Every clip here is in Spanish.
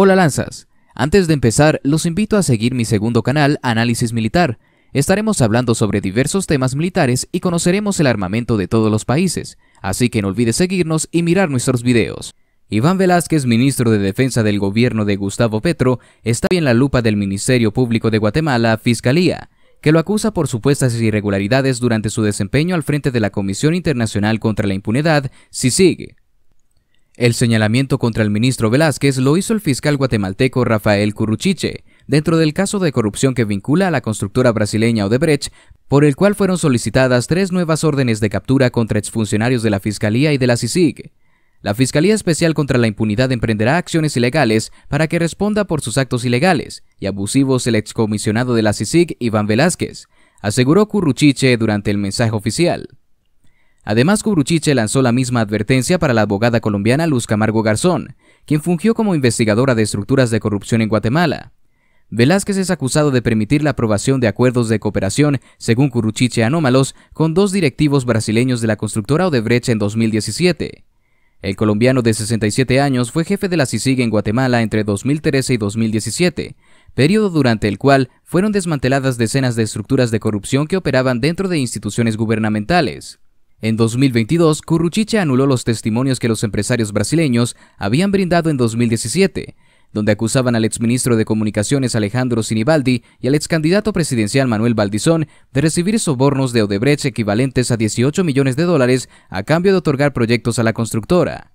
Hola Lanzas, antes de empezar los invito a seguir mi segundo canal Análisis Militar. Estaremos hablando sobre diversos temas militares y conoceremos el armamento de todos los países, así que no olvides seguirnos y mirar nuestros videos. Iván Velázquez, ministro de Defensa del gobierno de Gustavo Petro, está en la lupa del Ministerio Público de Guatemala, Fiscalía, que lo acusa por supuestas irregularidades durante su desempeño al frente de la Comisión Internacional contra la Impunidad, Si sigue. El señalamiento contra el ministro Velázquez lo hizo el fiscal guatemalteco Rafael Curruchiche, dentro del caso de corrupción que vincula a la constructora brasileña Odebrecht, por el cual fueron solicitadas tres nuevas órdenes de captura contra exfuncionarios de la Fiscalía y de la CICIG. La Fiscalía Especial contra la Impunidad emprenderá acciones ilegales para que responda por sus actos ilegales y abusivos el excomisionado de la CICIG, Iván Velázquez, aseguró Curruchiche durante el mensaje oficial. Además, Curuchiche lanzó la misma advertencia para la abogada colombiana Luz Camargo Garzón, quien fungió como investigadora de estructuras de corrupción en Guatemala. Velázquez es acusado de permitir la aprobación de acuerdos de cooperación, según Curuchiche anómalos, con dos directivos brasileños de la constructora Odebrecht en 2017. El colombiano de 67 años fue jefe de la CICIG en Guatemala entre 2013 y 2017, periodo durante el cual fueron desmanteladas decenas de estructuras de corrupción que operaban dentro de instituciones gubernamentales. En 2022, Curruchiche anuló los testimonios que los empresarios brasileños habían brindado en 2017, donde acusaban al exministro de Comunicaciones Alejandro Sinibaldi y al excandidato presidencial Manuel Baldizón de recibir sobornos de Odebrecht equivalentes a 18 millones de dólares a cambio de otorgar proyectos a la constructora.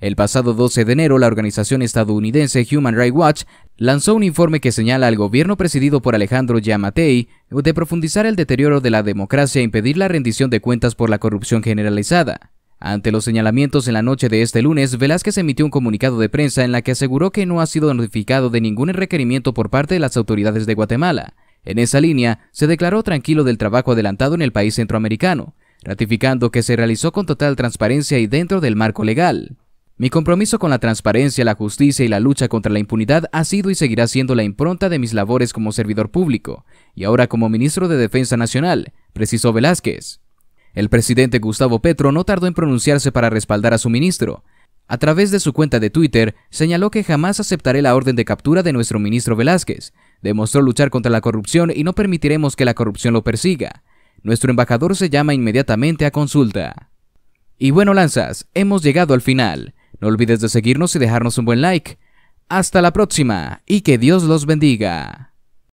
El pasado 12 de enero, la organización estadounidense Human Rights Watch lanzó un informe que señala al gobierno presidido por Alejandro Yamatei de profundizar el deterioro de la democracia e impedir la rendición de cuentas por la corrupción generalizada. Ante los señalamientos en la noche de este lunes, Velázquez emitió un comunicado de prensa en la que aseguró que no ha sido notificado de ningún requerimiento por parte de las autoridades de Guatemala. En esa línea, se declaró tranquilo del trabajo adelantado en el país centroamericano, ratificando que se realizó con total transparencia y dentro del marco legal. Mi compromiso con la transparencia, la justicia y la lucha contra la impunidad ha sido y seguirá siendo la impronta de mis labores como servidor público y ahora como ministro de Defensa Nacional, precisó Velázquez. El presidente Gustavo Petro no tardó en pronunciarse para respaldar a su ministro. A través de su cuenta de Twitter, señaló que jamás aceptaré la orden de captura de nuestro ministro Velázquez. Demostró luchar contra la corrupción y no permitiremos que la corrupción lo persiga. Nuestro embajador se llama inmediatamente a consulta. Y bueno, Lanzas, hemos llegado al final. No olvides de seguirnos y dejarnos un buen like. Hasta la próxima y que Dios los bendiga.